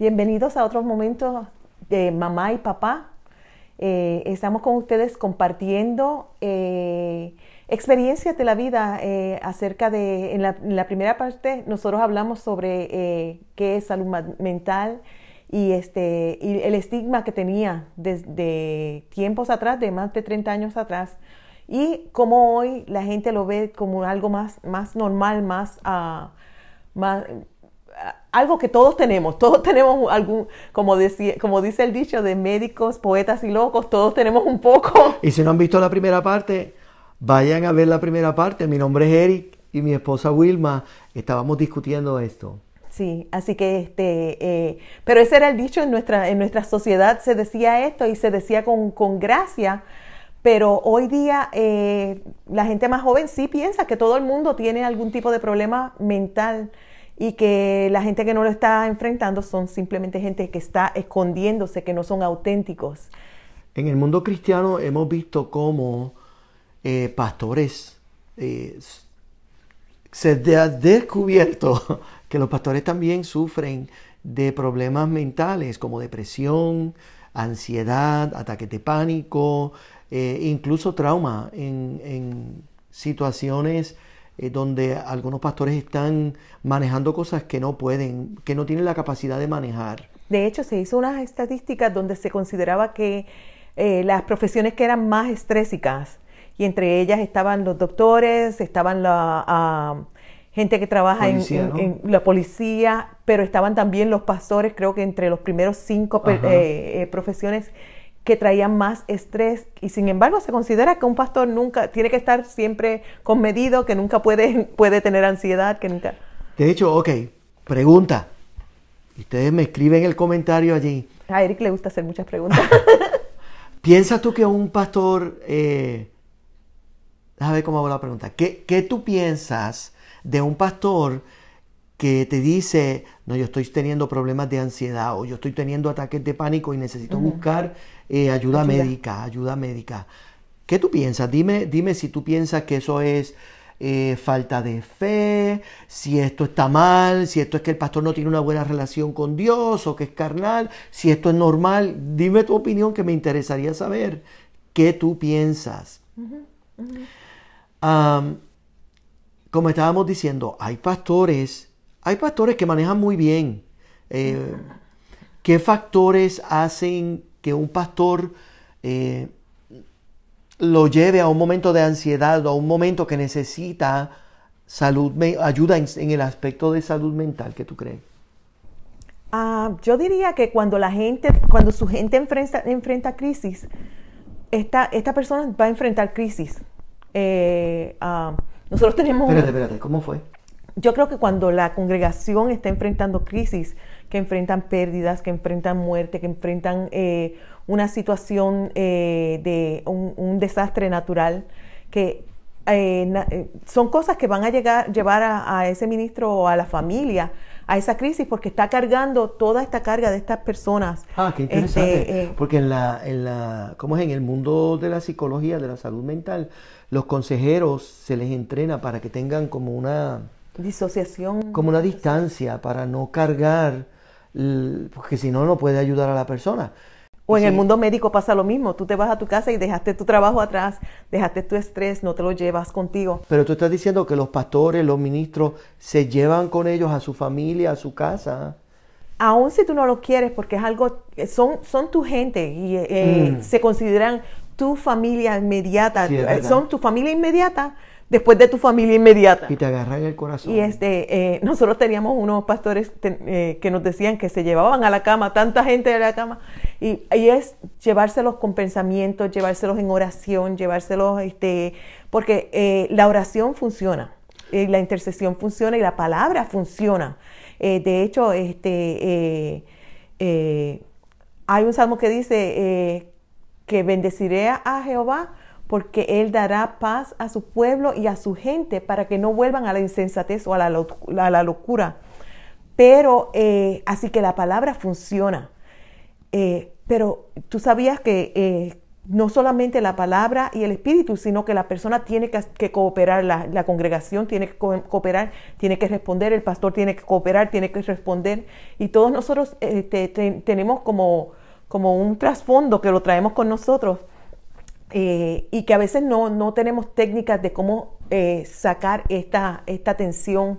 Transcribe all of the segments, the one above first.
Bienvenidos a otros momentos de mamá y papá. Eh, estamos con ustedes compartiendo eh, experiencias de la vida eh, acerca de, en la, primera parte nosotros hablamos sobre qué es salud mental y, este, el estigma que tenía desde tiempos atrás, de más de 30 años atrás, y cómo hoy la gente lo ve como algo más, más normal, más, ah, más algo que todos tenemos, todos tenemos algún, como, decía, como dice el dicho de médicos, poetas y locos, todos tenemos un poco. Y si no han visto la primera parte, vayan a ver la primera parte. Mi nombre es Eric y mi esposa Wilma, estábamos discutiendo esto. Sí, así que este, eh, pero ese era el dicho en nuestra, en nuestra sociedad, se decía esto y se decía con, gracia, pero hoy día eh, la gente más joven sí piensa que todo el mundo tiene algún tipo de problema mental y que la gente que no lo está enfrentando son simplemente gente que está escondiéndose, que no son auténticos. En el mundo cristiano hemos visto cómo eh, pastores eh, se ha descubierto que los pastores también sufren de problemas mentales como depresión, ansiedad, ataques de pánico, eh, incluso trauma en, en situaciones eh, donde algunos pastores están manejando cosas que no pueden, que no tienen la capacidad de manejar. De hecho, se hizo unas estadísticas donde se consideraba que eh, las profesiones que eran más estrésicas, y entre ellas estaban los doctores, estaban la ah, gente que trabaja en, la policía, pero estaban también los pastores, creo que entre los primeros cinco eh, profesiones que traía más estrés y sin embargo se considera que un pastor nunca tiene que estar siempre conmedido, que nunca puede, puede tener ansiedad, que nunca... De hecho, ok, pregunta. Ustedes me escriben el comentario allí. A Eric le gusta hacer muchas preguntas. ¿Piensas tú que un pastor... Eh... Déjame ver cómo hago la pregunta. ¿Qué, ¿Qué tú piensas de un pastor que te dice, no, yo estoy teniendo problemas de ansiedad o yo estoy teniendo ataques de pánico y necesito buscar eh, ayuda, médica, ayuda médica. ¿Qué tú piensas? Dime, dime si tú piensas que eso es eh, falta de fe, si esto está mal, si esto es que el pastor no tiene una buena relación con Dios o que es carnal, si esto es normal. Dime tu opinión que me interesaría saber qué tú piensas. como estábamos diciendo, hay pastores hay pastores que manejan muy bien. Eh, ¿Qué factores hacen que un pastor eh, lo lleve a un momento de ansiedad, o a un momento que necesita salud, ayuda en, el aspecto de salud mental que tú crees? Ah, yo diría que cuando la gente, cuando su gente enfrenta, crisis, esta, persona va a enfrentar crisis. Eh, ah, nosotros tenemos... Espérate, espérate, ¿cómo fue? yo creo que cuando la congregación está enfrentando crisis, que enfrentan pérdidas, que enfrentan muerte, que enfrentan eh, una situación eh, de un, desastre natural, que eh, son cosas que van a llegar, llevar a, ese ministro o a la familia a esa crisis porque está cargando toda esta carga de estas personas. Ah, qué este, interesante. porque en la, en la, ¿cómo es? En el mundo de la psicología, de la salud mental, los consejeros se les entrena para que tengan como una Disociación. Como una distancia para no cargar, porque si no, no puede ayudar a la persona. O en el mundo médico pasa lo mismo, tú te vas a tu casa y dejaste tu trabajo atrás, dejaste tu estrés, no te lo llevas contigo. Pero tú estás diciendo que los pastores, los ministros, se llevan con ellos a su familia, a su casa. Aún si tú no lo quieres, porque es algo, eh, son, son tu gente y eh, eh, mm. se consideran tu familia inmediata, son tu familia inmediata, después de tu familia inmediata. Y te agarran el corazón. Y este, eh, nosotros teníamos unos pastores eh, que nos decían que se llevaban a la cama, tanta gente a la cama, y, es llevárselos con pensamientos, llevárselos en oración, llevárselos, este, porque eh, la oración funciona, la intercesión funciona y la palabra funciona. de hecho, este, hay un salmo que dice que bendeciré a Jehová porque Él dará paz a su pueblo y a su gente para que no vuelvan a la insensatez o a la, a la locura. Pero, eh, así que la palabra funciona. Eh, pero tú sabías que eh, no solamente la palabra y el espíritu, sino que la persona tiene que, cooperar, la, congregación tiene que cooperar, tiene que responder, el pastor tiene que cooperar, tiene que responder. Y todos nosotros tenemos como, como un trasfondo que lo traemos con nosotros eh, y que a veces no, no tenemos técnicas de cómo eh, sacar esta, esta tensión.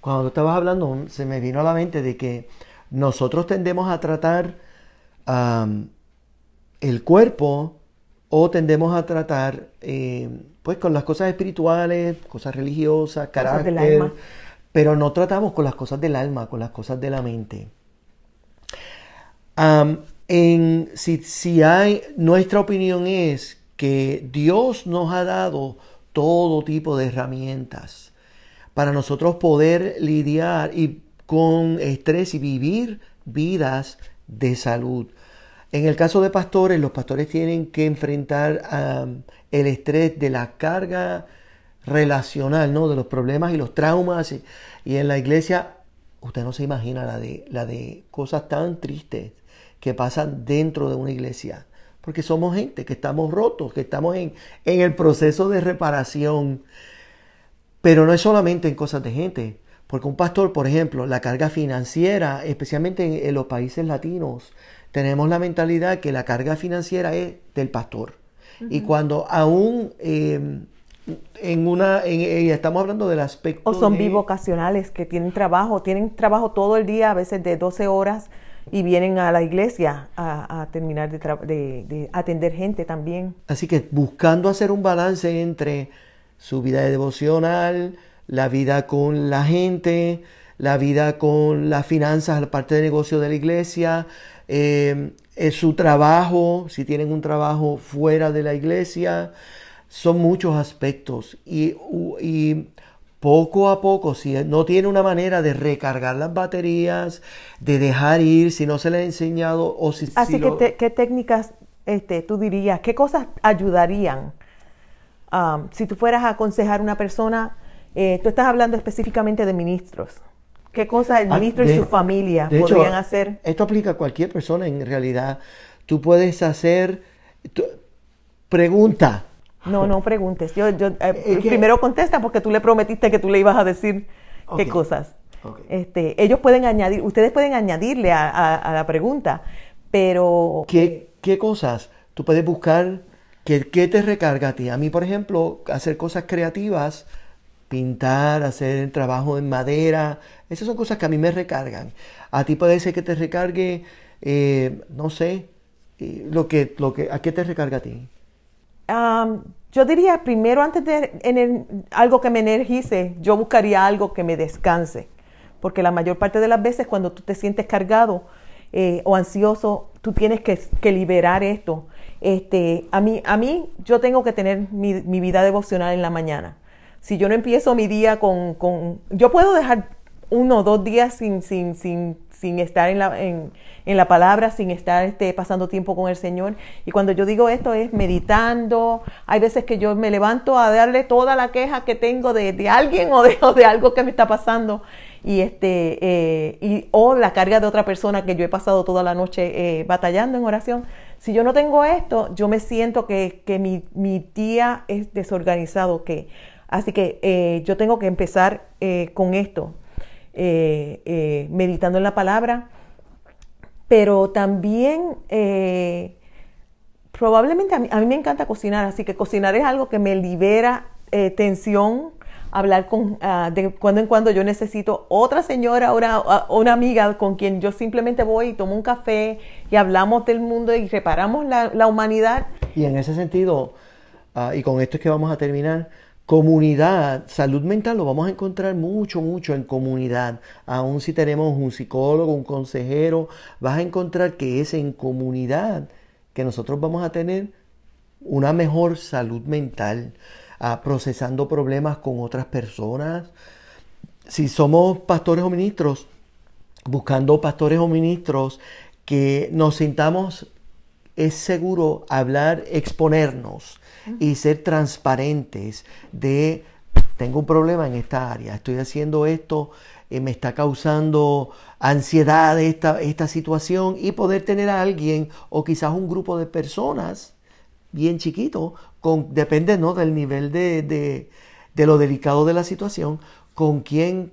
Cuando tú estabas hablando, se me vino a la mente de que nosotros tendemos a tratar el cuerpo o tendemos a tratar em, pues con las cosas espirituales, cosas religiosas, carácter, cosas del alma. pero no tratamos con las cosas del alma, con las cosas de la mente en, si, hay, nuestra opinión es que Dios nos ha dado todo tipo de herramientas para nosotros poder lidiar y con estrés y vivir vidas de salud. En el caso de pastores, los pastores tienen que enfrentar el estrés de la carga relacional, ¿no? de los problemas y los traumas. Y, y en la iglesia, usted no se imagina la de, la de cosas tan tristes que pasan dentro de una iglesia. Porque somos gente que estamos rotos, que estamos en, en el proceso de reparación. Pero no es solamente en cosas de gente. Porque un pastor, por ejemplo, la carga financiera, especialmente en, los países latinos, tenemos la mentalidad que la carga financiera es del pastor. Y cuando aún em, en una, en, estamos hablando del aspecto... O son bivocacionales que tienen trabajo, tienen trabajo todo el día, a veces de 12 horas y vienen a la iglesia a, terminar de, atender gente también. Así que buscando hacer un balance entre su vida devocional, la vida con la gente, la vida con las finanzas, la parte de negocio de la iglesia, eh, su trabajo, si tienen un trabajo fuera de la iglesia, son muchos aspectos. Y, y poco a poco, si no tiene una manera de recargar las baterías, de dejar ir, si no se le ha enseñado o si... Así que, ¿qué técnicas este, tú dirías? ¿Qué cosas ayudarían? Um, si tú fueras a aconsejar a una persona, eh, tú estás hablando específicamente de ministros. ¿Qué cosas el ah, ministro y su familia podrían hacer? Esto aplica a cualquier persona en realidad. Tú puedes hacer... pregunta. No, no preguntes. Yo, yo eh, primero contesta porque tú le prometiste que tú le ibas a decir qué cosas. Este, ellos pueden añadir, ustedes pueden añadirle a, la pregunta, pero... ¿Qué, cosas tú puedes buscar? ¿Qué, te recarga a ti? A mí, por ejemplo, hacer cosas creativas, pintar, hacer trabajo en madera, esas son cosas que a mí me recargan. A ti puede ser que te recargue, eh, no sé, eh, lo que, lo que, ¿a qué te recarga a ti? yo diría, primero, antes de algo que me energice, yo buscaría algo que me descanse. Porque la mayor parte de las veces cuando tú te sientes cargado eh, o ansioso, tú tienes que, liberar esto. Este, a, mí, a mí, yo tengo que tener mi, vida devocional en la mañana. Si yo no empiezo mi día con, con... Yo puedo dejar uno o dos días sin, sin, sin, sin estar en la, en, la, palabra, sin estar este, pasando tiempo con el Señor. Y cuando yo digo esto es meditando. Hay veces que yo me levanto a darle toda la queja que tengo de, alguien o de, de, algo que me está pasando. Y este, eh, y, o la carga de otra persona que yo he pasado toda la noche eh, batallando en oración. Si yo no tengo esto, yo me siento que, mi, mi día es desorganizado. que Así que eh, yo tengo que empezar con esto eh, eh, meditando en la palabra, pero también eh, probablemente a mí, me encanta cocinar, así que cocinar es algo que me libera tensión, hablar con, ah, de cuando en cuando yo necesito otra señora, o ah, una amiga con quien yo simplemente voy y tomo un café y hablamos del mundo y reparamos la, la humanidad. Y en ese sentido, ah, y con esto es que vamos a terminar, Comunidad, salud mental lo vamos a encontrar mucho, mucho en comunidad. Aún si tenemos un psicólogo, un consejero, vas a encontrar que es en comunidad que nosotros vamos a tener una mejor salud mental, ah, procesando problemas con otras personas. Si somos pastores o ministros, buscando pastores o ministros que nos sintamos es seguro hablar, exponernos y ser transparentes de, tengo un problema en esta área, estoy haciendo esto, eh, me está causando ansiedad esta, esta situación y poder tener a alguien o quizás un grupo de personas bien chiquito, con, depende ¿no? del nivel de, de lo delicado de la situación, con quien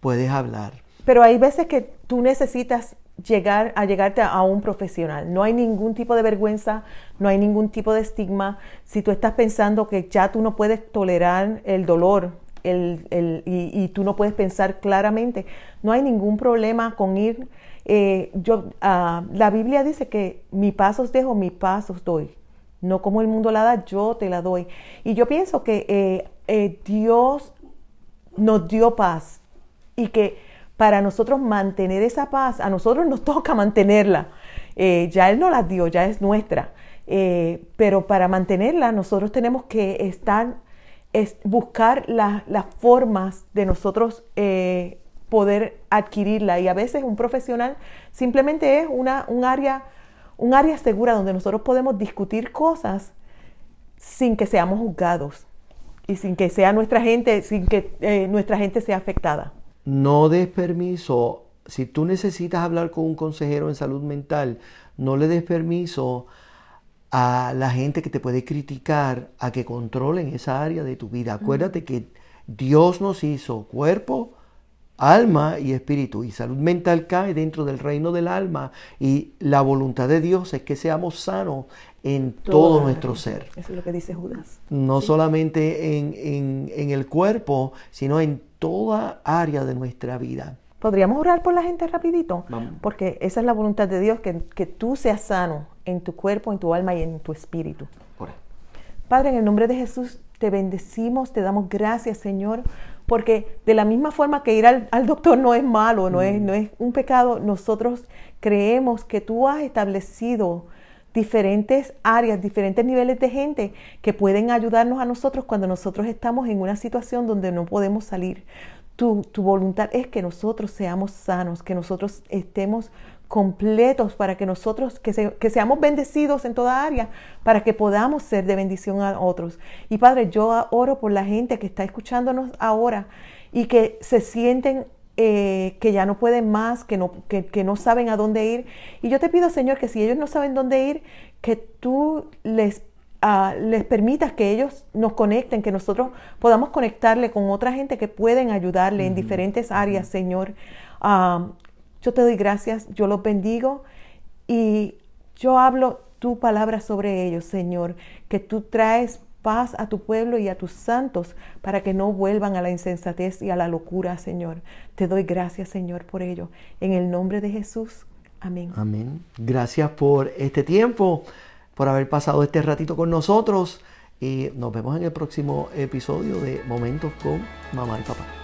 puedes hablar. Pero hay veces que tú necesitas llegar a llegarte a, un profesional. No hay ningún tipo de vergüenza, no hay ningún tipo de estigma. Si tú estás pensando que ya tú no puedes tolerar el dolor y, tú no puedes pensar claramente, no hay ningún problema con ir. Eh, yo, ah, la Biblia dice que mi os dejo, mi os doy. No como el mundo la da, yo te la doy. Y yo pienso que eh, eh, Dios nos dio paz y que para nosotros mantener esa paz, a nosotros nos toca mantenerla. Eh, ya Él no la dio, ya es nuestra. Eh, pero para mantenerla nosotros tenemos que estar, buscar las formas de nosotros eh, poder adquirirla. Y a veces un profesional simplemente es una, un, área, un área segura donde nosotros podemos discutir cosas sin que seamos juzgados y sin que sea nuestra gente, sin que nuestra gente sea afectada. No des permiso, si tú necesitas hablar con un consejero en salud mental, no le des permiso a la gente que te puede criticar a que controlen esa área de tu vida. Acuérdate que Dios nos hizo cuerpo, alma y espíritu. Y salud mental cae dentro del reino del alma. Y la voluntad de Dios es que seamos sanos en todo, nuestro ser. Eso es lo que dice Judas. No solamente en, el cuerpo, sino en toda área de nuestra vida. ¿Podríamos orar por la gente rapidito? Porque esa es la voluntad de Dios, que, que tú seas sano en tu cuerpo, en tu alma y en tu espíritu. Ora. Padre, en el nombre de Jesús te bendecimos, te damos gracias, Señor, porque de la misma forma que ir al, doctor no es malo, no, es, mm. no es un pecado, nosotros creemos que tú has establecido diferentes áreas, diferentes niveles de gente que pueden ayudarnos a nosotros cuando nosotros estamos en una situación donde no podemos salir. Tu, tu voluntad es que nosotros seamos sanos, que nosotros estemos completos para que nosotros, que, que, seamos bendecidos en toda área, para que podamos ser de bendición a otros. Y Padre, yo oro por la gente que está escuchándonos ahora y que se sienten eh, que ya no pueden más, que no, que, no saben a dónde ir. Y yo te pido, Señor, que si ellos no saben dónde ir, que tú les ah, les permitas que ellos nos conecten, que nosotros podamos conectarle con otra gente que pueden ayudarle en diferentes áreas, Señor. Ah, yo te doy gracias, yo los bendigo y yo hablo tu palabra sobre ellos, Señor, que tú traes paz a tu pueblo y a tus santos, para que no vuelvan a la insensatez y a la locura, Señor. Te doy gracias, Señor, por ello. En el nombre de Jesús. Amén. Amén. Gracias por este tiempo, por haber pasado este ratito con nosotros y nos vemos en el próximo episodio de Momentos con Mamá y Papá.